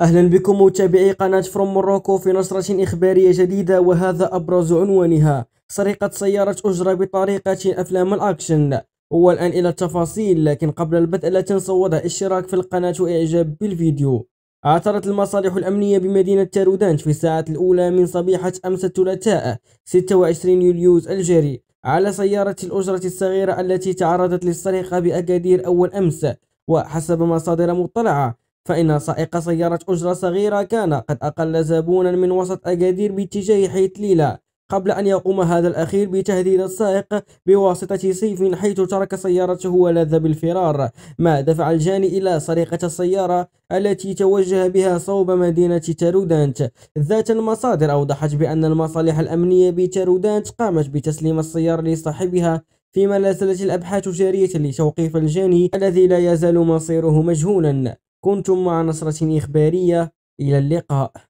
أهلا بكم متابعي قناة فروم موروكو في نشرة إخبارية جديدة وهذا أبرز عنوانها سرقة سيارة أجرة بطريقة أفلام الأكشن والآن إلى التفاصيل لكن قبل البدء لا تنسوا وضع اشتراك في القناة وإعجاب بالفيديو عثرت المصالح الأمنية بمدينة تارودانت في الساعات الأولى من صبيحة أمس الثلاثاء 26 يوليوز الجاري على سيارة الأجرة الصغيرة التي تعرضت للسرقة بأكادير أول أمس وحسب مصادر مطلعة فإن سائق سيارة أجرة صغيرة كان قد أقل زبونا من وسط أكادير باتجاه حيت ليلى قبل أن يقوم هذا الأخير بتهديد السائق بواسطة سيف حيث ترك سيارته ولذ بالفرار ما دفع الجاني إلى سرقة السيارة التي توجه بها صوب مدينة تارودانت ذات المصادر أوضحت بأن المصالح الأمنية بتارودانت قامت بتسليم السيارة لصاحبها فيما لا زالت الأبحاث جارية لتوقيف الجاني الذي لا يزال مصيره مجهولا كنتم مع نصرة إخبارية إلى اللقاء